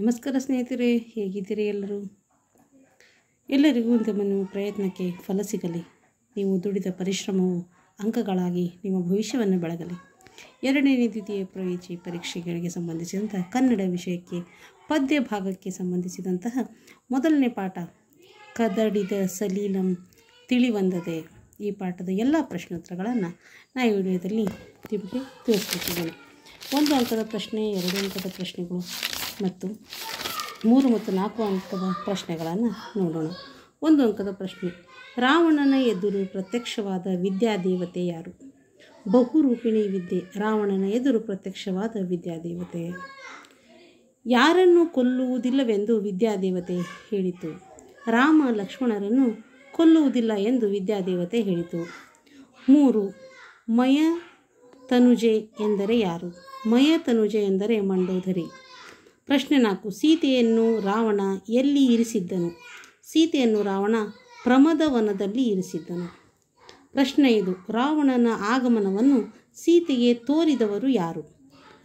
ನಮಸ್ಕಾರ ಸ್ನೇಹಿತರೆ ಹೇಗಿದ್ದೀರಿ ಎಲ್ಲರೂ ಎಲ್ಲರಿಗೂ ನಿಮ್ಮ ನಿಮ್ಮ ಪ್ರಯತ್ನಕ್ಕೆ ಫಲ ಸಿಗಲಿ ನೀವು ದುಡಿದ ಪರಿಶ್ರಮವು ಅಂಕಗಳಾಗಿ ನಿಮ್ಮ ಭವಿಷ್ಯವನ್ನು ಬೆಳಗಲಿ ಎರಡನೇ ದ್ವಿತೀಯ ಪ್ರವೇಶಿ ಪರೀಕ್ಷೆಗಳಿಗೆ ಸಂಬಂಧಿಸಿದಂತಹ ಕನ್ನಡ ವಿಷಯಕ್ಕೆ ಪದ್ಯ ಭಾಗಕ್ಕೆ ಸಂಬಂಧಿಸಿದಂತಹ ಮೊದಲನೇ ಪಾಠ ಕದಡಿದ ಸಲೀಲಂ ತಿಳಿವಂದದೆ ಈ ಪಾಠದ ಎಲ್ಲ ಪ್ರಶ್ನೋತ್ತರಗಳನ್ನು ನಾ ಈ ವಿಡಿಯೋದಲ್ಲಿ ನಿಮಗೆ ತಿಳಿಸ್ಕೊಟ್ಟಿದ್ದೇನೆ ಒಂದು ಅಂಕದ ಪ್ರಶ್ನೆ ಎರಡು ಅಂಕದ ಪ್ರಶ್ನೆಗಳು ಮತ್ತು ಮೂರು ಮತ್ತು ನಾಲ್ಕು ಅಂಕದ ಪ್ರಶ್ನೆಗಳನ್ನು ನೋಡೋಣ ಒಂದು ಅಂಕದ ಪ್ರಶ್ನೆ ರಾವಣನ ಎದುರು ಪ್ರತ್ಯಕ್ಷವಾದ ವಿದ್ಯಾದೇವತೆ ಯಾರು ಬಹುರೂಪಿಣಿ ವಿದ್ಯೆ ರಾವಣನ ಎದುರು ಪ್ರತ್ಯಕ್ಷವಾದ ವಿದ್ಯಾದೇವತೆ ಯಾರನ್ನು ಕೊಲ್ಲುವುದಿಲ್ಲವೆಂದು ವಿದ್ಯಾದೇವತೆ ಹೇಳಿತು ರಾಮ ಲಕ್ಷ್ಮಣರನ್ನು ಕೊಲ್ಲುವುದಿಲ್ಲ ಎಂದು ವಿದ್ಯಾದೇವತೆ ಹೇಳಿತು ಮೂರು ಮಯ ತನುಜೆ ಎಂದರೆ ಯಾರು ಮಯ ತನುಜೆ ಎಂದರೆ ಮಂಡೋದರಿ ಪ್ರಶ್ನೆ ನಾಲ್ಕು ಸೀತೆಯನ್ನು ರಾವಣ ಎಲ್ಲಿ ಇರಿಸಿದ್ದನು ಸೀತೆಯನ್ನು ರಾವಣ ಪ್ರಮದವನದಲ್ಲಿ ಇರಿಸಿದ್ದನು ಪ್ರಶ್ನೆ ಇದು ರಾವಣನ ಆಗಮನವನ್ನು ಸೀತೆಗೆ ತೋರಿದವರು ಯಾರು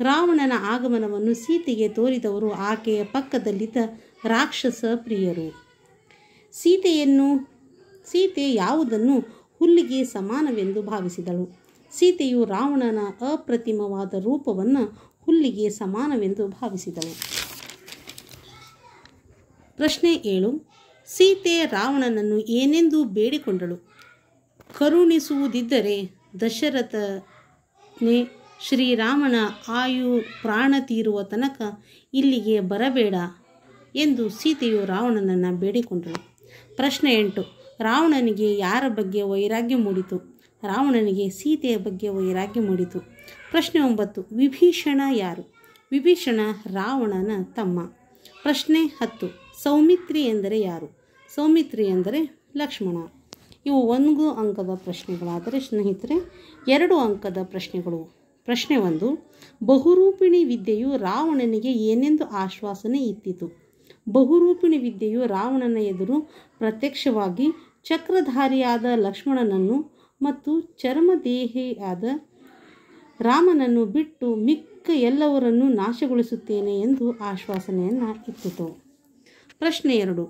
ರಾವಣನ ಆಗಮನವನ್ನು ಸೀತೆಗೆ ತೋರಿದವರು ಆಕೆಯ ಪಕ್ಕದಲ್ಲಿದ್ದ ರಾಕ್ಷಸ ಪ್ರಿಯರು ಸೀತೆಯನ್ನು ಸೀತೆ ಯಾವುದನ್ನು ಹುಲ್ಲಿಗೆ ಸಮಾನವೆಂದು ಭಾವಿಸಿದಳು ಸೀತೆಯು ರಾವಣನ ಅಪ್ರತಿಮವಾದ ರೂಪವನ್ನು ಹುಲ್ಲಿಗೆ ಸಮಾನವೆಂದು ಭಾವಿಸಿದವು ಪ್ರಶ್ನೆ ಏಳು ಸೀತೆ ರಾವಣನನ್ನು ಏನೆಂದು ಬೇಡಿಕೊಂಡಳು ಕರುಣಿಸುವುದಿದ್ದರೆ ದಶರಥನೇ ಶ್ರೀರಾಮನ ಆಯು ಪ್ರಾಣ ತೀರುವ ತನಕ ಇಲ್ಲಿಗೆ ಬರಬೇಡ ಎಂದು ಸೀತೆಯು ರಾವಣನನ್ನು ಬೇಡಿಕೊಂಡಳು ಪ್ರಶ್ನೆ ಎಂಟು ರಾವಣನಿಗೆ ಯಾರ ಬಗ್ಗೆ ವೈರಾಗ್ಯ ಮೂಡಿತು ರಾವಣನಿಗೆ ಸೀತೆಯ ಬಗ್ಗೆ ವೈರಾಗ್ಯ ಮೂಡಿತು ಪ್ರಶ್ನೆ ಒಂಬತ್ತು ವಿಭೀಷಣ ಯಾರು ವಿಭೀಷಣ ರಾವಣನ ತಮ್ಮ ಪ್ರಶ್ನೆ ಹತ್ತು ಸೌಮಿತ್ರಿ ಎಂದರೆ ಯಾರು ಸೌಮಿತ್ರಿ ಎಂದರೆ ಲಕ್ಷ್ಮಣ ಇವು ಒಂದು ಅಂಕದ ಪ್ರಶ್ನೆಗಳಾದರೆ ಸ್ನೇಹಿತರೆ ಎರಡು ಅಂಕದ ಪ್ರಶ್ನೆಗಳು ಪ್ರಶ್ನೆ ಒಂದು ಬಹುರೂಪಿಣಿ ವಿದ್ಯೆಯು ರಾವಣನಿಗೆ ಏನೆಂದು ಆಶ್ವಾಸನೆ ಇತ್ತಿತು ಬಹುರೂಪಿಣಿ ವಿದ್ಯೆಯು ರಾವಣನ ಎದುರು ಪ್ರತ್ಯಕ್ಷವಾಗಿ ಚಕ್ರಧಾರಿಯಾದ ಲಕ್ಷ್ಮಣನನ್ನು ಮತ್ತು ಚರ್ಮದೇಹಿಯಾದ ರಾಮನನ್ನು ಬಿಟ್ಟು ಮಿಕ್ಕ ಎಲ್ಲವರನ್ನೂ ನಾಶಗೊಳಿಸುತ್ತೇನೆ ಎಂದು ಆಶ್ವಾಸನೆಯನ್ನು ಇಟ್ಟಿತು ಪ್ರಶ್ನೆ ಎರಡು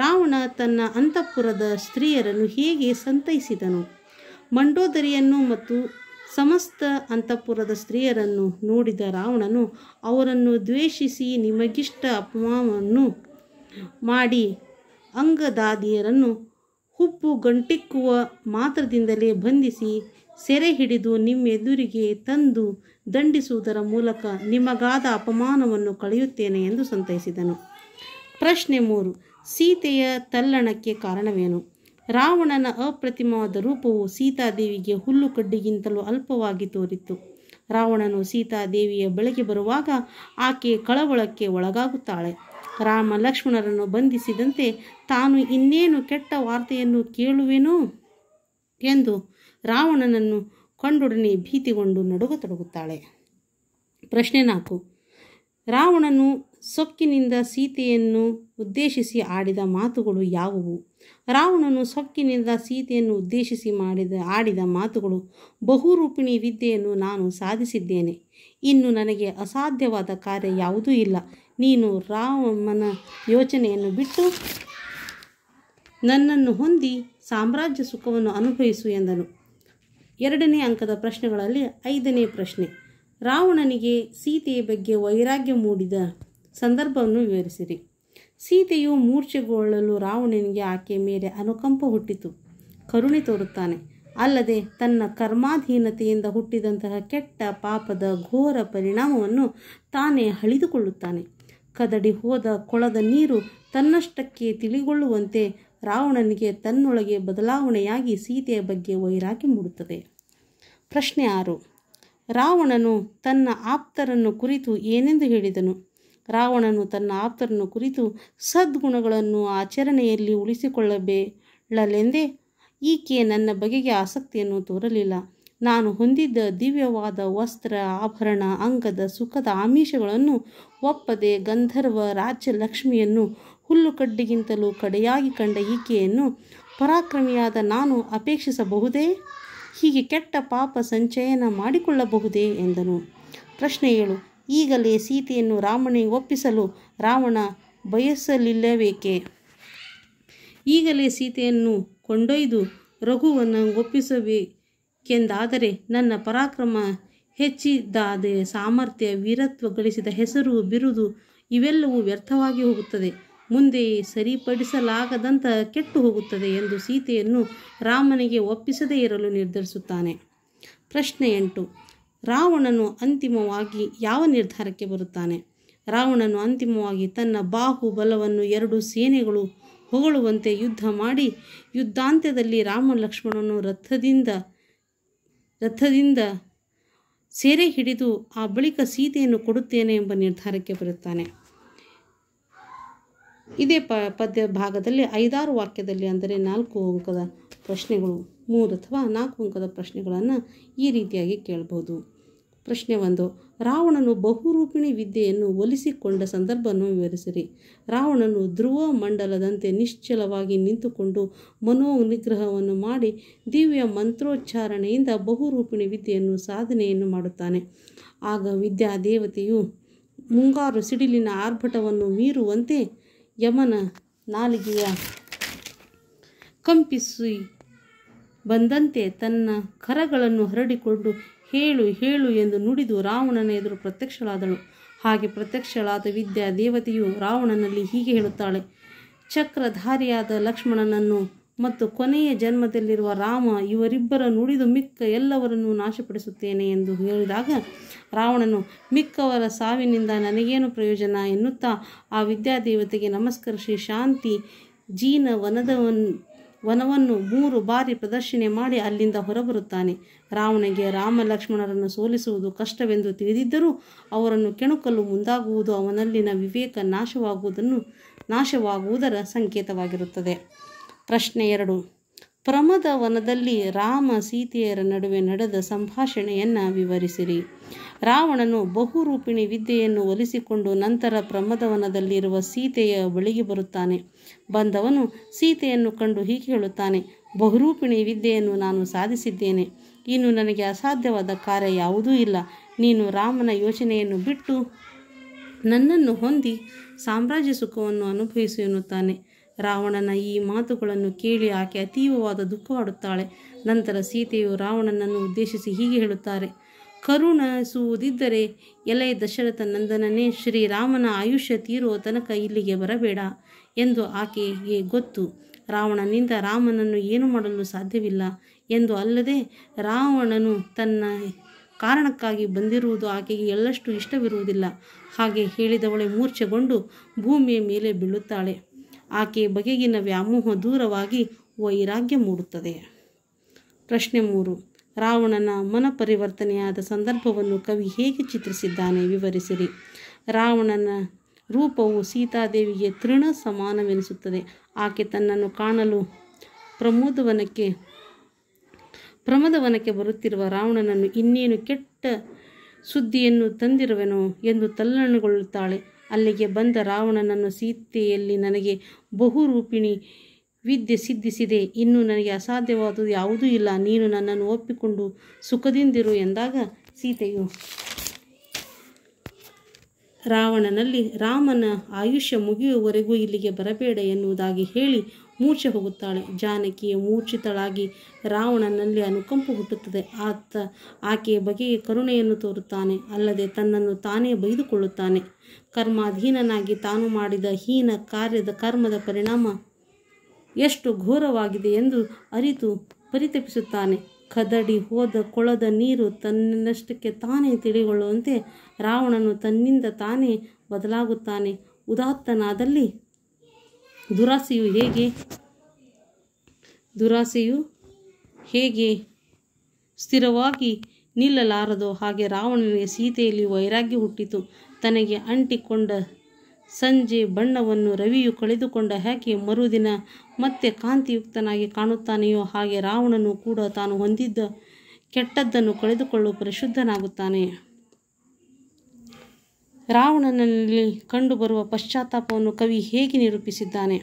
ರಾವಣ ತನ್ನ ಅಂತಃಪುರದ ಸ್ತ್ರೀಯರನ್ನು ಹೇಗೆ ಸಂತೈಸಿದನು ಮಂಡೋದರಿಯನ್ನು ಮತ್ತು ಸಮಸ್ತ ಅಂತಃಪುರದ ಸ್ತ್ರೀಯರನ್ನು ನೋಡಿದ ರಾವಣನು ಅವರನ್ನು ದ್ವೇಷಿಸಿ ನಿಮಗಿಷ್ಟ ಅಪಮಾನವನ್ನು ಮಾಡಿ ಅಂಗದಾದಿಯರನ್ನು ಹುಪ್ಪು ಗಂಟಿಕ್ಕುವ ಮಾತ್ರದಿಂದಲೇ ಬಂಧಿಸಿ ಸೆರೆ ಹಿಡಿದು ನಿಮ್ಮೆದುರಿಗೆ ತಂದು ದಂಡಿಸುವುದರ ಮೂಲಕ ನಿಮಗಾದ ಅಪಮಾನವನ್ನು ಕಳೆಯುತ್ತೇನೆ ಎಂದು ಸಂತೈಸಿದನು ಪ್ರಶ್ನೆ ಮೂರು ಸೀತೆಯ ತಲ್ಲಣಕ್ಕೆ ಕಾರಣವೇನು ರಾವಣನ ಅಪ್ರತಿಮವಾದ ರೂಪವು ಸೀತಾದೇವಿಗೆ ಹುಲ್ಲು ಕಡ್ಡಿಗಿಂತಲೂ ಅಲ್ಪವಾಗಿ ತೋರಿತ್ತು ರಾವಣನು ಸೀತಾದೇವಿಯ ಬೆಳಗ್ಗೆ ಬರುವಾಗ ಆಕೆ ಕಳವಳಕ್ಕೆ ಒಳಗಾಗುತ್ತಾಳೆ ರಾಮ ಲಕ್ಷ್ಮಣರನ್ನು ಬಂಧಿಸಿದಂತೆ ತಾನು ಇನ್ನೇನು ಕೆಟ್ಟ ವಾರ್ತೆಯನ್ನು ಕೇಳುವೆನೋ ಎಂದು ರಾವಣನನ್ನು ಕಂಡೊಡನೆ ಭೀತಿಗೊಂಡು ನಡುಗತೊಡಗುತ್ತಾಳೆ ಪ್ರಶ್ನೆ ನಾಲ್ಕು ರಾವಣನು ಸೊಕ್ಕಿನಿಂದ ಸೀತೆಯನ್ನು ಉದ್ದೇಶಿಸಿ ಆಡಿದ ಮಾತುಗಳು ಯಾವುವು ರಾವಣನು ಸೊಕ್ಕಿನಿಂದ ಸೀತೆಯನ್ನು ಉದ್ದೇಶಿಸಿ ಮಾಡಿದ ಆಡಿದ ಮಾತುಗಳು ಬಹುರೂಪಿಣಿ ವಿದ್ಯೆಯನ್ನು ನಾನು ಸಾಧಿಸಿದ್ದೇನೆ ಇನ್ನು ನನಗೆ ಅಸಾಧ್ಯವಾದ ಕಾರ್ಯ ಯಾವುದೂ ಇಲ್ಲ ನೀನು ರಾಮನ ಯೋಚನೆಯನ್ನು ಬಿಟ್ಟು ನನ್ನನ್ನು ಹೊಂದಿ ಸಾಮ್ರಾಜ್ಯ ಸುಖವನ್ನು ಅನುಭವಿಸು ಎಂದನು ಎರಡನೇ ಅಂಕದ ಪ್ರಶ್ನೆಗಳಲ್ಲಿ ಐದನೇ ಪ್ರಶ್ನೆ ರಾವಣನಿಗೆ ಸೀತೆಯ ಬಗ್ಗೆ ವೈರಾಗ್ಯ ಮೂಡಿದ ಸಂದರ್ಭವನ್ನು ವಿವರಿಸಿರಿ ಸೀತೆಯು ಮೂರ್ಛೆಗೊಳ್ಳಲು ರಾವಣನಿಗೆ ಆಕೆಯ ಮೇಲೆ ಅನುಕಂಪ ಹುಟ್ಟಿತು ಕರುಣೆ ತೋರುತ್ತಾನೆ ಅಲ್ಲದೆ ತನ್ನ ಕರ್ಮಾಧೀನತೆಯಿಂದ ಹುಟ್ಟಿದಂತಹ ಕೆಟ್ಟ ಪಾಪದ ಘೋರ ಪರಿಣಾಮವನ್ನು ತಾನೇ ಹಳಿದುಕೊಳ್ಳುತ್ತಾನೆ ಕದಡಿ ಹೋದ ಕೊಳದ ನೀರು ತನ್ನಷ್ಟಕ್ಕೆ ತಿಳಿಗೊಳ್ಳುವಂತೆ ರಾವಣನಿಗೆ ತನ್ನೊಳಗೆ ಬದಲಾವಣೆಯಾಗಿ ಸೀತೆಯ ಬಗ್ಗೆ ವೈರಾಗಿ ಮೂಡುತ್ತದೆ ಪ್ರಶ್ನೆ ಆರು ರಾವಣನು ತನ್ನ ಆಪ್ತರನ್ನು ಕುರಿತು ಏನೆಂದು ಹೇಳಿದನು ರಾವಣನು ತನ್ನ ಆಪ್ತರನ್ನು ಕುರಿತು ಸದ್ಗುಣಗಳನ್ನು ಆಚರಣೆಯಲ್ಲಿ ಉಳಿಸಿಕೊಳ್ಳಬೇಳಲೆಂದೇ ಈಕೆ ನನ್ನ ಬಗೆಗೆ ಆಸಕ್ತಿಯನ್ನು ತೋರಲಿಲ್ಲ ನಾನು ಹೊಂದಿದ್ದ ದಿವ್ಯವಾದ ವಸ್ತ್ರ ಆಭರಣ ಅಂಗದ ಸುಖದ ಆಮಿಷಗಳನ್ನು ಒಪ್ಪದೆ ಗಂಧರ್ವ ರಾಜ್ಯಲಕ್ಷ್ಮಿಯನ್ನು ಹುಲ್ಲು ಕಡ್ಡಿಗಿಂತಲೂ ಕಡೆಯಾಗಿ ಕಂಡ ಈಕೆಯನ್ನು ಪರಾಕ್ರಮಿಯಾದ ನಾನು ಅಪೇಕ್ಷಿಸಬಹುದೇ ಹೀಗೆ ಕೆಟ್ಟ ಪಾಪ ಸಂಚಯನ ಮಾಡಿಕೊಳ್ಳಬಹುದೇ ಎಂದನು ಪ್ರಶ್ನೆ ಏಳು ಈಗಲೇ ಸೀತೆಯನ್ನು ರಾಮನೇ ಒಪ್ಪಿಸಲು ರಾವಣ ಬಯಸಲಿಲ್ಲಬೇಕೆ ಈಗಲೇ ಸೀತೆಯನ್ನು ಕೊಂಡೊಯ್ದು ರಘುವನ್ನು ಒಪ್ಪಿಸಬೇಕೆಂದಾದರೆ ನನ್ನ ಪರಾಕ್ರಮ ಹೆಚ್ಚಿದ್ದಾದ ಸಾಮರ್ಥ್ಯ ವೀರತ್ವ ಗಳಿಸಿದ ಹೆಸರು ಬಿರುದು ಇವೆಲ್ಲವೂ ವ್ಯರ್ಥವಾಗಿ ಹೋಗುತ್ತದೆ ಮುಂದೆ ಸರಿಪಡಿಸಲಾಗದಂತ ಕೆಟ್ಟು ಹೋಗುತ್ತದೆ ಎಂದು ಸೀತೆಯನ್ನು ರಾಮನಿಗೆ ಒಪ್ಪಿಸದೇ ಇರಲು ನಿರ್ಧರಿಸುತ್ತಾನೆ ಪ್ರಶ್ನೆ ಎಂಟು ರಾವಣನು ಅಂತಿಮವಾಗಿ ಯಾವ ನಿರ್ಧಾರಕ್ಕೆ ಬರುತ್ತಾನೆ ರಾವಣನು ಅಂತಿಮವಾಗಿ ತನ್ನ ಬಾಹುಬಲವನ್ನು ಎರಡು ಸೇನೆಗಳು ಹೊಗಳುವಂತೆ ಯುದ್ಧ ಮಾಡಿ ಯುದ್ಧಾಂತ್ಯದಲ್ಲಿ ರಾಮ ಲಕ್ಷ್ಮಣನು ರಥದಿಂದ ರಥದಿಂದ ಸೆರೆ ಹಿಡಿದು ಆ ಬಳಿಕ ಸೀತೆಯನ್ನು ಕೊಡುತ್ತೇನೆ ಎಂಬ ನಿರ್ಧಾರಕ್ಕೆ ಬರುತ್ತಾನೆ ಇದೇ ಪ ಪದ್ಯ ಭಾಗದಲ್ಲಿ ಐದಾರು ವಾಕ್ಯದಲ್ಲಿ ಅಂದರೆ ನಾಲ್ಕು ಅಂಕದ ಪ್ರಶ್ನೆಗಳು ಮೂರು ಅಥವಾ ನಾಲ್ಕು ಅಂಕದ ಪ್ರಶ್ನೆಗಳನ್ನು ಈ ರೀತಿಯಾಗಿ ಕೇಳಬಹುದು ಪ್ರಶ್ನೆ ಒಂದು ರಾವಣನು ಬಹುರೂಪಿಣಿ ವಿದ್ಯೆಯನ್ನು ಒಲಿಸಿಕೊಂಡ ಸಂದರ್ಭವನ್ನು ವಿವರಿಸಿರಿ ರಾವಣನು ಧ್ರುವ ಮಂಡಲದಂತೆ ನಿಶ್ಚಲವಾಗಿ ನಿಂತುಕೊಂಡು ಮನೋ ನಿಗ್ರಹವನ್ನು ಮಾಡಿ ದಿವ್ಯ ಮಂತ್ರೋಚ್ಚಾರಣೆಯಿಂದ ಬಹುರೂಪಿಣಿ ವಿದ್ಯೆಯನ್ನು ಸಾಧನೆಯನ್ನು ಮಾಡುತ್ತಾನೆ ಆಗ ವಿದ್ಯಾದೇವತೆಯು ಮುಂಗಾರು ಸಿಡಿಲಿನ ಆರ್ಭಟವನ್ನು ಮೀರುವಂತೆ ಯಮನ ನಾಲಿಗೆಯ ಕಂಪಿಸಿ ಬಂದಂತೆ ತನ್ನ ಕರಗಳನ್ನು ಹರಡಿಕೊಂಡು ಹೇಳು ಹೇಳು ಎಂದು ನುಡಿದು ರಾವಣನ ಎದುರು ಪ್ರತ್ಯಕ್ಷಳಾದಳು ಹಾಗೆ ಪ್ರತ್ಯಕ್ಷಳಾದ ವಿದ್ಯಾ ದೇವತೆಯು ರಾವಣನಲ್ಲಿ ಹೀಗೆ ಹೇಳುತ್ತಾಳೆ ಚಕ್ರಧಾರಿಯಾದ ಲಕ್ಷ್ಮಣನನ್ನು ಮತ್ತು ಕೊನೆಯ ಜನ್ಮದಲ್ಲಿರುವ ರಾಮ ಇವರಿಬ್ಬರ ನುಡಿದು ಮಿಕ್ಕ ಎಲ್ಲವರನ್ನು ನಾಶಪಡಿಸುತ್ತೇನೆ ಎಂದು ಹೇಳಿದಾಗ ರಾವಣನು ಮಿಕ್ಕವರ ಸಾವಿನಿಂದ ನನಗೇನು ಪ್ರಯೋಜನ ಎನ್ನುತ್ತಾ ಆ ವಿದ್ಯಾದೇವತೆಗೆ ನಮಸ್ಕರಿಸಿ ಶಾಂತಿ ಜೀನ ವನದವನ್ ವನವನ್ನು ಮೂರು ಬಾರಿ ಪ್ರದರ್ಶನೆ ಮಾಡಿ ಅಲ್ಲಿಂದ ಹೊರಬರುತ್ತಾನೆ ರಾವಣಗೆ ರಾಮ ಲಕ್ಷ್ಮಣರನ್ನು ಸೋಲಿಸುವುದು ಕಷ್ಟವೆಂದು ತಿಳಿದಿದ್ದರೂ ಅವರನ್ನು ಕೆಣುಕಲು ಮುಂದಾಗುವುದು ಅವನಲ್ಲಿನ ವಿವೇಕ ನಾಶವಾಗುವುದನ್ನು ನಾಶವಾಗುವುದರ ಸಂಕೇತವಾಗಿರುತ್ತದೆ ಪ್ರಶ್ನೆ ಎರಡು ಪ್ರಮದ ವನದಲ್ಲಿ ರಾಮ ಸೀತೆಯರ ನಡುವೆ ನಡೆದ ಸಂಭಾಷಣೆಯನ್ನು ವಿವರಿಸಿರಿ ರಾವಣನು ಬಹುರೂಪಿಣಿ ವಿದ್ಯೆಯನ್ನು ಒಲಿಸಿಕೊಂಡು ನಂತರ ಪ್ರಮದವನದಲ್ಲಿರುವ ಸೀತೆಯ ಬಳಿಗೆ ಬರುತ್ತಾನೆ ಬಂದವನು ಸೀತೆಯನ್ನು ಕಂಡು ಹೀಗೆ ಹೇಳುತ್ತಾನೆ ಬಹುರೂಪಿಣಿ ವಿದ್ಯೆಯನ್ನು ನಾನು ಸಾಧಿಸಿದ್ದೇನೆ ಇನ್ನು ನನಗೆ ಅಸಾಧ್ಯವಾದ ಕಾರ್ಯ ಯಾವುದೂ ಇಲ್ಲ ನೀನು ರಾಮನ ಯೋಚನೆಯನ್ನು ಬಿಟ್ಟು ನನ್ನನ್ನು ಹೊಂದಿ ಸಾಮ್ರಾಜ್ಯ ಸುಖವನ್ನು ಅನುಭವಿಸಿ ಎನ್ನುತ್ತಾನೆ ರಾವಣನ ಈ ಮಾತುಗಳನ್ನು ಕೇಳಿ ಆಕೆ ಅತೀವವಾದ ದುಃಖವಾಡುತ್ತಾಳೆ ನಂತರ ಸೀತೆಯು ರಾವಣನನ್ನು ಉದ್ದೇಶಿಸಿ ಹೀಗೆ ಹೇಳುತ್ತಾರೆ ಕರುಣಿಸುವುದಿದ್ದರೆ ಎಲೆ ದಶರಥ ನಂದನನೇ ಶ್ರೀರಾಮನ ಆಯುಷ್ಯ ತೀರುವ ತನಕ ಇಲ್ಲಿಗೆ ಬರಬೇಡ ಎಂದು ಆಕೆಗೆ ಗೊತ್ತು ರಾವಣನಿಂದ ರಾಮನನ್ನು ಏನು ಮಾಡಲು ಸಾಧ್ಯವಿಲ್ಲ ಎಂದು ಅಲ್ಲದೆ ರಾವಣನು ತನ್ನ ಕಾರಣಕ್ಕಾಗಿ ಬಂದಿರುವುದು ಆಕೆಗೆ ಎಲ್ಲಷ್ಟು ಇಷ್ಟವಿರುವುದಿಲ್ಲ ಹಾಗೆ ಹೇಳಿದವಳೆ ಮೂರ್ಛೆಗೊಂಡು ಭೂಮಿಯ ಮೇಲೆ ಬೀಳುತ್ತಾಳೆ ಆಕೆ ಬಗೆಗಿನ ವ್ಯಾಮೋಹ ದೂರವಾಗಿ ವೈರಾಗ್ಯ ಮೂಡುತ್ತದೆ ಪ್ರಶ್ನೆ ಮೂರು ರಾವಣನ ಮನ ಪರಿವರ್ತನೆಯಾದ ಸಂದರ್ಭವನ್ನು ಕವಿ ಹೇಗೆ ಚಿತ್ರಿಸಿದ್ದಾನೆ ವಿವರಿಸಿರಿ ರಾವಣನ ರೂಪವು ಸೀತಾದೇವಿಗೆ ತೃಣ ಸಮಾನವೆನಿಸುತ್ತದೆ ಆಕೆ ತನ್ನನ್ನು ಕಾಣಲು ಪ್ರಮೋದವನಕ್ಕೆ ಪ್ರಮದವನಕ್ಕೆ ಬರುತ್ತಿರುವ ರಾವಣನನ್ನು ಇನ್ನೇನು ಕೆಟ್ಟ ಸುದ್ದಿಯನ್ನು ತಂದಿರುವೆನೋ ಎಂದು ತಲ್ಲಣಗೊಳ್ಳುತ್ತಾಳೆ ಅಲ್ಲಿಗೆ ಬಂದ ರಾವಣನನ್ನು ಸೀತೆಯಲ್ಲಿ ನನಗೆ ಬಹುರೂಪಿಣಿ ವಿದ್ಯೆ ಸಿದ್ಧಿಸಿದೆ ಇನ್ನು ನನಗೆ ಅಸಾಧ್ಯವಾದುದು ಯಾವುದೂ ಇಲ್ಲ ನೀನು ನನ್ನನ್ನು ಒಪ್ಪಿಕೊಂಡು ಸುಖದಿಂದಿರು ಎಂದಾಗ ಸೀತೆಯು ರಾವಣನಲ್ಲಿ ರಾಮನ ಆಯುಷ್ಯ ಮುಗಿಯುವವರೆಗೂ ಇಲ್ಲಿಗೆ ಬರಬೇಡ ಎನ್ನುವುದಾಗಿ ಹೇಳಿ ಮೂರ್ಛೆ ಹೋಗುತ್ತಾಳೆ ಜಾನಕಿಯ ಮೂರ್ಛಿತಳಾಗಿ ರಾವಣನಲ್ಲಿ ಅನುಕಂಪು ಹುಟ್ಟುತ್ತದೆ ಆತ ಆಕೆಯ ಬಗೆಯ ಕರುಣೆಯನ್ನು ತೋರುತ್ತಾನೆ ಅಲ್ಲದೆ ತನ್ನನ್ನು ತಾನೇ ಬೈದುಕೊಳ್ಳುತ್ತಾನೆ ಕರ್ಮಾಧೀನನಾಗಿ ತಾನು ಮಾಡಿದ ಹೀನ ಕಾರ್ಯದ ಕರ್ಮದ ಪರಿಣಾಮ ಎಷ್ಟು ಘೋರವಾಗಿದೆ ಎಂದು ಅರಿತು ಪರಿತಪಿಸುತ್ತಾನೆ ಕದಡಿ ಹೋದ ಕೊಳದ ನೀರು ತನ್ನಷ್ಟಕ್ಕೆ ತಾನೇ ತಿಳಿಗೊಳ್ಳುವಂತೆ ರಾವಣನು ತನ್ನಿಂದ ತಾನೇ ಬದಲಾಗುತ್ತಾನೆ ಉದಾತ್ತನಾದಲ್ಲಿ ದುರಾಸೆಯು ಹೇಗೆ ದುರಾಸೆಯು ಹೇಗೆ ಸ್ಥಿರವಾಗಿ ನಿಲ್ಲಲಾರದೋ ಹಾಗೆ ರಾವಣನಿಗೆ ಸೀತೆಯಲ್ಲಿ ವೈರಾಗ್ಯ ಹುಟ್ಟಿತು ತನಗೆ ಅಂಟಿಕೊಂಡ ಸಂಜೆ ಬಣ್ಣವನ್ನು ರವಿಯು ಕಳೆದುಕೊಂಡ ಹಾಕಿ ಮರುದಿನ ಮತ್ತೆ ಕಾಂತಿಯುಕ್ತನಾಗಿ ಕಾಣುತ್ತಾನೆಯೋ ಹಾಗೆ ರಾವಣನು ಕೂಡ ತಾನು ಹೊಂದಿದ್ದ ಕೆಟ್ಟದ್ದನ್ನು ಕಳೆದುಕೊಳ್ಳಲು ಪರಿಶುದ್ಧನಾಗುತ್ತಾನೆ ರಾವಣನಲ್ಲಿ ಕಂಡುಬರುವ ಪಶ್ಚಾತ್ತಾಪವನ್ನು ಕವಿ ಹೇಗೆ ನಿರೂಪಿಸಿದ್ದಾನೆ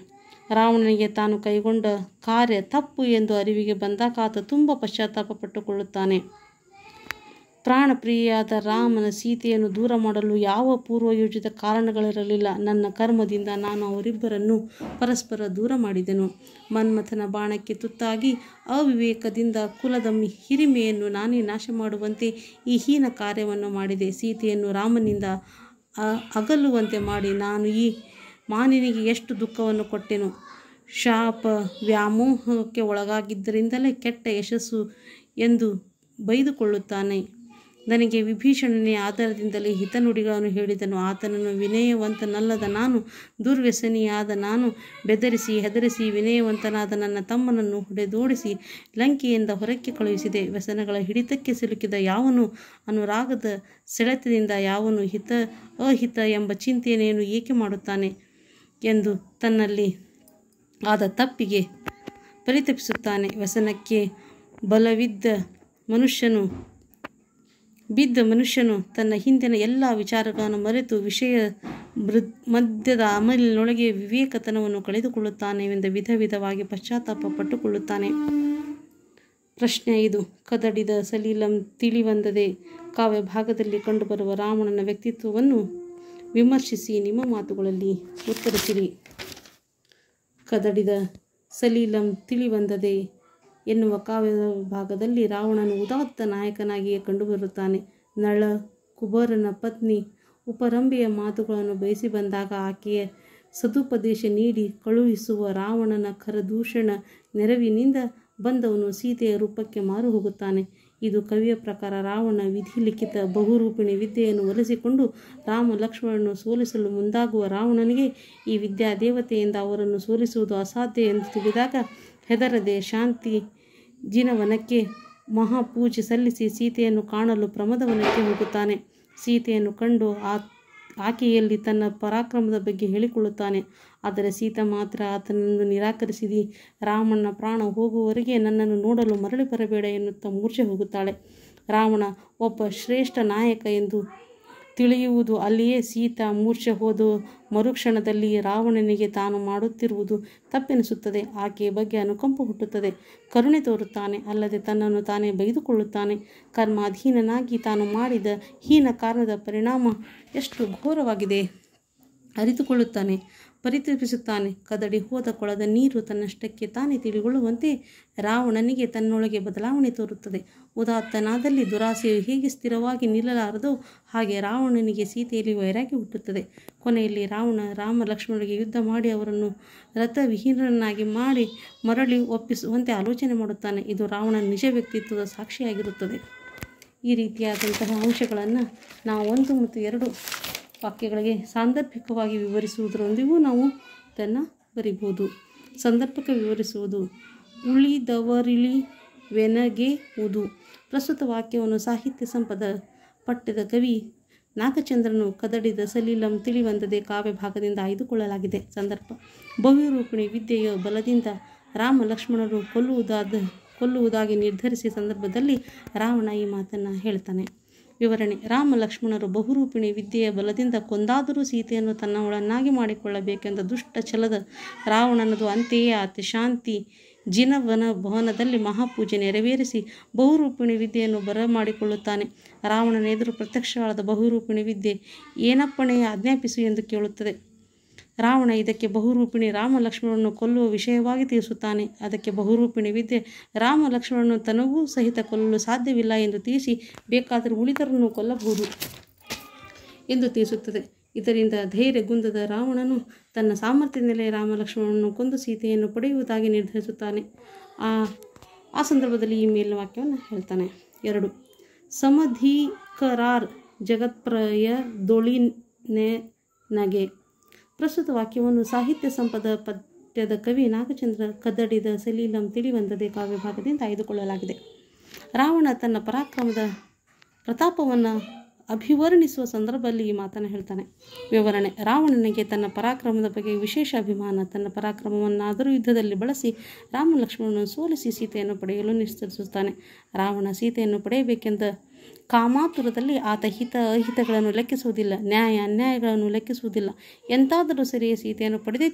ರಾವಣನಿಗೆ ತಾನು ಕೈಗೊಂಡ ಕಾರ್ಯ ತಪ್ಪು ಎಂದು ಅರಿವಿಗೆ ಬಂದಾಗ ಆತ ತುಂಬ ಪಶ್ಚಾತ್ತಾಪ ಪಟ್ಟುಕೊಳ್ಳುತ್ತಾನೆ ಪ್ರಾಣಪ್ರಿಯಾದ ರಾಮನ ಸೀತೆಯನ್ನು ದೂರ ಮಾಡಲು ಯಾವ ಪೂರ್ವಯೋಜಿತ ಕಾರಣಗಳಿರಲಿಲ್ಲ ನನ್ನ ಕರ್ಮದಿಂದ ನಾನು ಅವರಿಬ್ಬರನ್ನು ಪರಸ್ಪರ ದೂರ ಮಾಡಿದೆನು ಮನ್ಮಥನ ಬಾಣಕ್ಕೆ ತುತ್ತಾಗಿ ಅವಿವೇಕದಿಂದ ಕುಲದ ಹಿರಿಮೆಯನ್ನು ನಾನೇ ನಾಶ ಮಾಡುವಂತೆ ಈ ಹೀನ ಕಾರ್ಯವನ್ನು ಮಾಡಿದೆ ಸೀತೆಯನ್ನು ರಾಮನಿಂದ ಅಗಲುವಂತೆ ಮಾಡಿ ನಾನು ಈ ಮಾನಿನಿಗೆ ಎಷ್ಟು ದುಃಖವನ್ನು ಕೊಟ್ಟೆನು ಶಾಪ ವ್ಯಾಮೋಹಕ್ಕೆ ಒಳಗಾಗಿದ್ದರಿಂದಲೇ ಕೆಟ್ಟ ಯಶಸ್ಸು ಎಂದು ಬೈದುಕೊಳ್ಳುತ್ತಾನೆ ನನಗೆ ವಿಭೀಷಣನೇ ಆಧಾರದಿಂದಲೇ ಹಿತನುಡಿಗಳನ್ನು ಹೇಳಿದನು ಆತನನ್ನು ವಿನಯವಂತನಲ್ಲದ ನಾನು ದುರ್ವ್ಯಸನಿಯಾದ ನಾನು ಬೆದರಿಸಿ ಹೆದರಿಸಿ ವಿನಯವಂತನಾದ ನನ್ನ ತಮ್ಮನನ್ನು ಹೊಡೆದೋಡಿಸಿ ಲಂಕೆಯಿಂದ ಹೊರಕ್ಕೆ ಕಳುಹಿಸಿದೆ ವ್ಯಸನಗಳ ಹಿಡಿತಕ್ಕೆ ಸಿಲುಕಿದ ಯಾವನು ಅನುರಾಗದ ಸೆಳೆತದಿಂದ ಯಾವನು ಹಿತ ಅಹಿತ ಎಂಬ ಚಿಂತೆಯನ್ನೇನು ಏಕೆ ಮಾಡುತ್ತಾನೆ ಎಂದು ತನ್ನಲ್ಲಿ ಆದ ತಪ್ಪಿಗೆ ಪರಿತಪಿಸುತ್ತಾನೆ ವ್ಯಸನಕ್ಕೆ ಬಲವಿದ್ದ ಮನುಷ್ಯನು ಬಿದ್ದ ಮನುಷ್ಯನು ತನ್ನ ಹಿಂದಿನ ಎಲ್ಲ ವಿಚಾರಗಳನ್ನು ಮರೆತು ವಿಷಯ ಮೃದ್ ಮದ್ಯದ ಅಮಲಿನೊಳಗೆ ವಿವೇಕತನವನ್ನು ಕಳೆದುಕೊಳ್ಳುತ್ತಾನೆ ಎಂದು ವಿಧ ವಿಧವಾಗಿ ಪಶ್ಚಾತ್ತಾಪ ಪಟ್ಟುಕೊಳ್ಳುತ್ತಾನೆ ಪ್ರಶ್ನೆ ಇದು ಕದಡಿದ ಸಲೀಲಂ ತಿಳಿವಂದದೆ ಕಾವ್ಯ ಭಾಗದಲ್ಲಿ ಕಂಡುಬರುವ ರಾವಣನ ವ್ಯಕ್ತಿತ್ವವನ್ನು ವಿಮರ್ಶಿಸಿ ನಿಮ್ಮ ಮಾತುಗಳಲ್ಲಿ ಉತ್ತರಿಸಿರಿ ಕದಡಿದ ಸಲೀಲಂ ತಿಳಿವಂದದೆ ಎನ್ನುವ ಕಾವ್ಯ ಭಾಗದಲ್ಲಿ ರಾವಣನು ಉದಾತ್ತ ನಾಯಕನಾಗಿಯೇ ಕಂಡುಬರುತ್ತಾನೆ ನಳ ಕುಬರನ ಪತ್ನಿ ಉಪರಂಬೆಯ ಮಾತುಗಳನ್ನು ಬಯಸಿ ಬಂದಾಗ ಆಕೆಯ ಸದುಪದೇಶ ನೀಡಿ ಕಳುಹಿಸುವ ರಾವಣನ ಕರದೂಷಣ ನೆರವಿನಿಂದ ಬಂದವನು ಸೀತೆಯ ರೂಪಕ್ಕೆ ಮಾರು ಹೋಗುತ್ತಾನೆ ಇದು ಕವಿಯ ಪ್ರಕಾರ ರಾವಣ ವಿಧಿಲಿಖಿತ ಬಹುರೂಪಿಣಿ ವಿದ್ಯೆಯನ್ನು ಒಲಿಸಿಕೊಂಡು ರಾಮ ಲಕ್ಷ್ಮಣನು ಸೋಲಿಸಲು ಮುಂದಾಗುವ ರಾವಣನಿಗೆ ಈ ವಿದ್ಯಾದೇವತೆಯಿಂದ ಅವರನ್ನು ಸೋಲಿಸುವುದು ಅಸಾಧ್ಯ ಎಂದು ತಿಳಿದಾಗ ಹೆದರದೆ ಶಾಂತಿ ಜಿನವನಕ್ಕೆ ಮಹಾಪೂಜೆ ಸಲ್ಲಿಸಿ ಸೀತೆಯನ್ನು ಕಾಣಲು ಪ್ರಮದವನಕ್ಕೆ ಹೋಗುತ್ತಾನೆ ಸೀತೆಯನ್ನು ಕಂಡು ಆ ಆಕೆಯಲ್ಲಿ ತನ್ನ ಪರಾಕ್ರಮದ ಬಗ್ಗೆ ಹೇಳಿಕೊಳ್ಳುತ್ತಾನೆ ಆದರೆ ಸೀತಾ ಮಾತ್ರ ಆತನನ್ನು ನಿರಾಕರಿಸಿದಿ ರಾಮಣ್ಣ ಪ್ರಾಣ ಹೋಗುವವರೆಗೆ ನನ್ನನ್ನು ನೋಡಲು ಮರಳಿ ಬರಬೇಡ ಎನ್ನುತ್ತಾ ಮೂರ್ಛೆ ಹೋಗುತ್ತಾಳೆ ರಾವಣ ಒಬ್ಬ ಶ್ರೇಷ್ಠ ನಾಯಕ ಎಂದು ತಿಳಿಯುವುದು ಅಲ್ಲಿಯೇ ಸೀತಾ ಮೂರ್ಛೆ ಹೋದು ಮರುಕ್ಷಣದಲ್ಲಿ ರಾವಣನಿಗೆ ತಾನು ಮಾಡುತ್ತಿರುವುದು ತಪ್ಪೆನಿಸುತ್ತದೆ ಆಕೆಯ ಬಗ್ಗೆ ಅನುಕಂಪ ಹುಟ್ಟುತ್ತದೆ ಕರುಣೆ ತೋರುತ್ತಾನೆ ಅಲ್ಲದೆ ತನ್ನನ್ನು ತಾನೇ ಬೈದುಕೊಳ್ಳುತ್ತಾನೆ ಕರ್ಮಾಧೀನನಾಗಿ ತಾನು ಮಾಡಿದ ಹೀನ ಕಾರಣದ ಪರಿಣಾಮ ಎಷ್ಟು ಘೋರವಾಗಿದೆ ಅರಿತುಕೊಳ್ಳುತ್ತಾನೆ ಪರಿತಪಿಸುತ್ತಾನೆ ಕದಡಿ ಹೋದ ಕೊಳದ ನೀರು ತನ್ನಷ್ಟಕ್ಕೆ ತಾನೇ ತಿಳಿಗೊಳ್ಳುವಂತೆ ರಾವಣನಿಗೆ ತನ್ನೊಳಗೆ ಬದಲಾವಣೆ ತೋರುತ್ತದೆ ಉದಾತ್ತನಾದಲ್ಲಿ ದುರಾಸೆಯು ಹೇಗೆ ಸ್ಥಿರವಾಗಿ ನಿಲ್ಲಲಾರದು ಹಾಗೆ ರಾವಣನಿಗೆ ಸೀತೆಯಲ್ಲಿ ವೈರಾಗಿ ಹುಟ್ಟುತ್ತದೆ ಕೊನೆಯಲ್ಲಿ ರಾವಣ ರಾಮ ಲಕ್ಷ್ಮಣರಿಗೆ ಯುದ್ಧ ಮಾಡಿ ಅವರನ್ನು ರಥವಿಹೀನರನ್ನಾಗಿ ಮಾಡಿ ಮರಳಿ ಒಪ್ಪಿಸುವಂತೆ ಆಲೋಚನೆ ಮಾಡುತ್ತಾನೆ ಇದು ರಾವಣನ ನಿಜ ವ್ಯಕ್ತಿತ್ವದ ಸಾಕ್ಷಿಯಾಗಿರುತ್ತದೆ ಈ ರೀತಿಯಾದಂತಹ ಅಂಶಗಳನ್ನು ನಾವು ಒಂದು ಮತ್ತು ಎರಡು ವಾಕ್ಯಗಳಿಗೆ ಸಾಂದರ್ಭಿಕವಾಗಿ ವಿವರಿಸುವುದರೊಂದಿಗೂ ನಾವು ಇದನ್ನು ಬರಿಬೋದು ಸಂದರ್ಭಕ್ಕೆ ವಿವರಿಸುವುದು ಉಳಿದವರಿಳಿ ವೆನಗೆ ಉದು ಪ್ರಸ್ತುತ ವಾಕ್ಯವನ್ನು ಸಾಹಿತ್ಯ ಸಂಪದ ಪಟ್ಟದ ಕವಿ ನಾಗಚಂದ್ರನು ಕದಡಿದ ಸಲೀಲಂ ತಿಳಿವಂದದೆ ಕಾವ್ಯ ಭಾಗದಿಂದ ಆಯ್ದುಕೊಳ್ಳಲಾಗಿದೆ ಸಂದರ್ಭ ಭವ್ಯರೂಪಿಣಿ ವಿದ್ಯೆಯ ಬಲದಿಂದ ರಾಮ ಲಕ್ಷ್ಮಣರು ಕೊಲ್ಲುವುದಾದ ಕೊಲ್ಲುವುದಾಗಿ ನಿರ್ಧರಿಸಿದ ಸಂದರ್ಭದಲ್ಲಿ ರಾವಣ ಈ ಮಾತನ್ನು ಹೇಳ್ತಾನೆ ವಿವರಣೆ ರಾಮ ಲಕ್ಷ್ಮಣರು ಬಹುರೂಪಿಣಿ ವಿದ್ಯೆಯ ಬಲದಿಂದ ಕೊಂದಾದರೂ ಸೀತೆಯನ್ನು ತನ್ನ ಒಳನ್ನಾಗಿ ಮಾಡಿಕೊಳ್ಳಬೇಕೆಂದ ದುಷ್ಟ ಛಲದ ರಾವಣನದು ಅಂತೆಯೇ ಆತ ಶಾಂತಿ ಜಿನವನ ಭವನದಲ್ಲಿ ಮಹಾಪೂಜೆ ನೆರವೇರಿಸಿ ಬಹುರೂಪಿಣಿ ವಿದ್ಯೆಯನ್ನು ಬರಮಾಡಿಕೊಳ್ಳುತ್ತಾನೆ ರಾವಣನ ಎದುರು ಪ್ರತ್ಯಕ್ಷವಾದ ಬಹುರೂಪಿಣಿ ವಿದ್ಯೆ ಏನಪ್ಪಣೆಯ ಆಜ್ಞಾಪಿಸು ಎಂದು ಕೇಳುತ್ತದೆ ರಾವಣ ಇದಕ್ಕೆ ಬಹುರೂಪಿಣಿ ರಾಮ ಲಕ್ಷ್ಮಣನನ್ನು ಕೊಲ್ಲುವ ವಿಷಯವಾಗಿ ತಿಳಿಸುತ್ತಾನೆ ಅದಕ್ಕೆ ಬಹುರೂಪಿಣಿ ವಿದ್ಯೆ ರಾಮ ಲಕ್ಷ್ಮಣನನ್ನು ತನಗೂ ಸಹಿತ ಕೊಲ್ಲಲು ಸಾಧ್ಯವಿಲ್ಲ ಎಂದು ತಿಳಿಸಿ ಬೇಕಾದರೂ ಉಳಿತರನ್ನು ಕೊಲ್ಲಬಹುದು ಎಂದು ತಿಳಿಸುತ್ತದೆ ಇದರಿಂದ ಧೈರ್ಯ ಗುಂದದ ರಾವಣನು ತನ್ನ ಸಾಮರ್ಥ್ಯದಲ್ಲೇ ರಾಮ ಲಕ್ಷ್ಮಣನನ್ನು ಕೊಂದು ಸೀತೆಯನ್ನು ಪಡೆಯುವುದಾಗಿ ನಿರ್ಧರಿಸುತ್ತಾನೆ ಆ ಆ ಸಂದರ್ಭದಲ್ಲಿ ಈ ಮೇಲಿನ ವಾಕ್ಯವನ್ನು ಹೇಳ್ತಾನೆ ಎರಡು ಸಮಧೀಕರಾರ್ ಜಗತ್ಪ್ರಯ ದೊಳಿನೆ ನಗೆ ಪ್ರಸ್ತುತ ವಾಕ್ಯವನ್ನು ಸಾಹಿತ್ಯ ಸಂಪದ ಪದ್ಯದ ಕವಿ ನಾಗಚಂದ್ರ ಕದಡಿದ ಸಲೀಲಂ ತಿಳಿವಂದದೆ ಕಾವ್ಯಭಾಗದಿಂದ ಆಯ್ದುಕೊಳ್ಳಲಾಗಿದೆ ರಾವಣ ತನ್ನ ಪರಾಕ್ರಮದ ಪ್ರತಾಪವನ್ನು ಅಭಿವರ್ಣಿಸುವ ಸಂದರ್ಭದಲ್ಲಿ ಈ ಮಾತನ್ನು ಹೇಳ್ತಾನೆ ವಿವರಣೆ ರಾವಣನಿಗೆ ತನ್ನ ಪರಾಕ್ರಮದ ಬಗ್ಗೆ ವಿಶೇಷ ಅಭಿಮಾನ ತನ್ನ ಪರಾಕ್ರಮವನ್ನಾದರೂ ಯುದ್ಧದಲ್ಲಿ ಬಳಸಿ ರಾಮ ಲಕ್ಷ್ಮಣನನ್ನು ಸೋಲಿಸಿ ಸೀತೆಯನ್ನು ಪಡೆಯಲು ನಿಶ್ಚರಿಸುತ್ತಾನೆ ರಾವಣ ಸೀತೆಯನ್ನು ಪಡೆಯಬೇಕೆಂದ ಕಾಮಾತುರದಲ್ಲಿ ಆತ ಹಿತ ಅಹಿತಗಳನ್ನು ಲೆಕ್ಕಿಸುವುದಿಲ್ಲ ನ್ಯಾಯ ಅನ್ಯಾಯಗಳನ್ನು ಲೆಕ್ಕಿಸುವುದಿಲ್ಲ ಎಂತಾದರೂ ಸರಿಯ ಸೀತೆಯನ್ನು ಪಡೆದೇ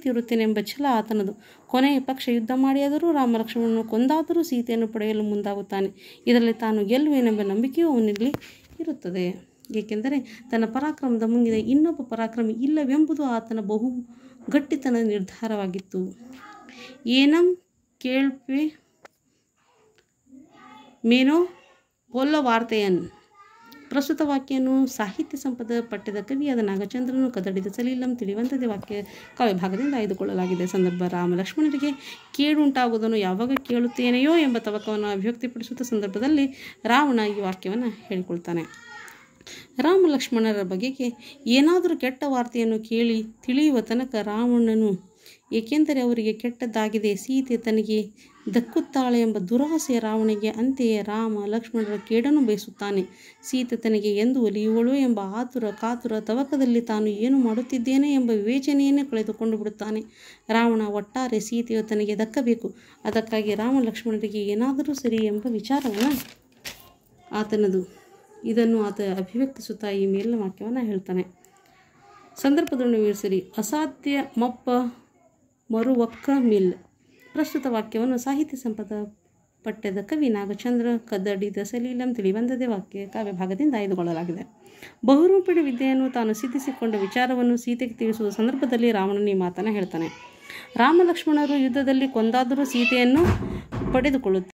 ಎಂಬ ಛಲ ಆತನದು ಕೊನೆಯ ಪಕ್ಷ ಯುದ್ಧ ಮಾಡಿಯಾದರೂ ರಾಮಲಕ್ಷ್ಮಣನು ಕೊಂದಾದರೂ ಸೀತೆಯನ್ನು ಪಡೆಯಲು ಮುಂದಾಗುತ್ತಾನೆ ಇದರಲ್ಲಿ ತಾನು ಗೆಲ್ಲುವೆನೆಂಬ ನಂಬಿಕೆಯೂ ಅವನಲ್ಲಿ ಇರುತ್ತದೆ ಏಕೆಂದರೆ ತನ್ನ ಪರಾಕ್ರಮದ ಮುಂದಿನ ಇನ್ನೊಬ್ಬ ಪರಾಕ್ರಮ ಇಲ್ಲವೆಂಬುದು ಆತನ ಬಹು ಗಟ್ಟಿತನ ನಿರ್ಧಾರವಾಗಿತ್ತು ಏನಂ ಕೇಳ್ಪೆ ಮೇನೋ ಒಲ್ಲ ವಾರ್ತೆಯನ್ ಪ್ರಸ್ತುತ ವಾಕ್ಯನು ಸಾಹಿತ್ಯ ಸಂಪದ ಪಠ್ಯದ ಕವಿಯಾದ ನಾಗಚಂದ್ರನು ಕದಡಿದ ಸಲೀಲಂ ತಿಳಿಯುವಂಥದ್ದೇ ವಾಕ್ಯ ಭಾಗದಿಂದ ಆಯ್ದುಕೊಳ್ಳಲಾಗಿದೆ ಸಂದರ್ಭ ರಾಮ ಲಕ್ಷ್ಮಣರಿಗೆ ಕೇಳುಂಟಾಗುವುದನ್ನು ಯಾವಾಗ ಕೇಳುತ್ತೇನೆಯೋ ಎಂಬ ತವಕವನ್ನು ಅಭಿವ್ಯಕ್ತಿಪಡಿಸುತ್ತ ಸಂದರ್ಭದಲ್ಲಿ ರಾವಣ ಈ ವಾಕ್ಯವನ್ನು ಹೇಳಿಕೊಳ್ತಾನೆ ರಾಮ ಲಕ್ಷ್ಮಣರ ಬಗೆಗೆ ಏನಾದರೂ ಕೆಟ್ಟ ವಾರ್ತೆಯನ್ನು ಕೇಳಿ ತಿಳಿಯುವ ತನಕ ರಾವಣನು ಏಕೆಂದರೆ ಅವರಿಗೆ ಕೆಟ್ಟದ್ದಾಗಿದೆ ಸೀತೆ ತನಗೆ ದಕ್ಕುತ್ತಾಳೆ ಎಂಬ ದುರಾಸೆ ರಾವಣಿಗೆ ಅಂತೆಯೇ ರಾಮ ಲಕ್ಷ್ಮಣರ ಕೇಡನ್ನು ಬಯಸುತ್ತಾನೆ ಸೀತೆ ತನಗೆ ಎಂದು ಒಲಿಯುವಳು ಎಂಬ ಆತುರ ಕಾತುರ ತವಕದಲ್ಲಿ ತಾನು ಏನು ಮಾಡುತ್ತಿದ್ದೇನೆ ಎಂಬ ವಿವೇಚನೆಯನ್ನೇ ಕಳೆದುಕೊಂಡು ಬಿಡುತ್ತಾನೆ ರಾವಣ ಒಟ್ಟಾರೆ ಸೀತೆಯು ತನಗೆ ದಕ್ಕಬೇಕು ಅದಕ್ಕಾಗಿ ರಾಮ ಲಕ್ಷ್ಮಣರಿಗೆ ಏನಾದರೂ ಸರಿ ಎಂಬ ವಿಚಾರವನ್ನು ಆತನದು ಇದನ್ನು ಆತ ಅಭಿವ್ಯಕ್ತಿಸುತ್ತಾ ಈ ಮೇಲಿನ ವಾಕ್ಯವನ್ನು ಹೇಳ್ತಾನೆ ಸಂದರ್ಭದೊಂದು ಸರಿ ಅಸಾಧ್ಯ ಮಪ್ಪ ಮರುವಪ್ಕ ಮಿಲ್ ಪ್ರಸ್ತುತ ವಾಕ್ಯವನ್ನು ಸಾಹಿತ್ಯ ಸಂಪದ ಪಠ್ಯದ ಕವಿ ನಾಗಚಂದ್ರ ಕದ್ದಡಿ ದಸಲೀಲಂ ತಿಳಿಬಂದದೇ ವಾಕ್ಯ ಕಾವ್ಯ ಭಾಗದಿಂದ ಆಯ್ದುಕೊಳ್ಳಲಾಗಿದೆ ಬಹುರೂಪಿಣ ವಿದ್ಯೆಯನ್ನು ತಾನು ಸಿದ್ಧಿಸಿಕೊಂಡ ವಿಚಾರವನ್ನು ಸೀತೆಗೆ ತಿಳಿಸುವ ಸಂದರ್ಭದಲ್ಲಿ ರಾವಣನು ಈ ಮಾತನ್ನು ಹೇಳ್ತಾನೆ ರಾಮ ಲಕ್ಷ್ಮಣರು ಯುದ್ಧದಲ್ಲಿ ಕೊಂದಾದರೂ ಸೀತೆಯನ್ನು ಪಡೆದುಕೊಳ್ಳುತ್ತಾರೆ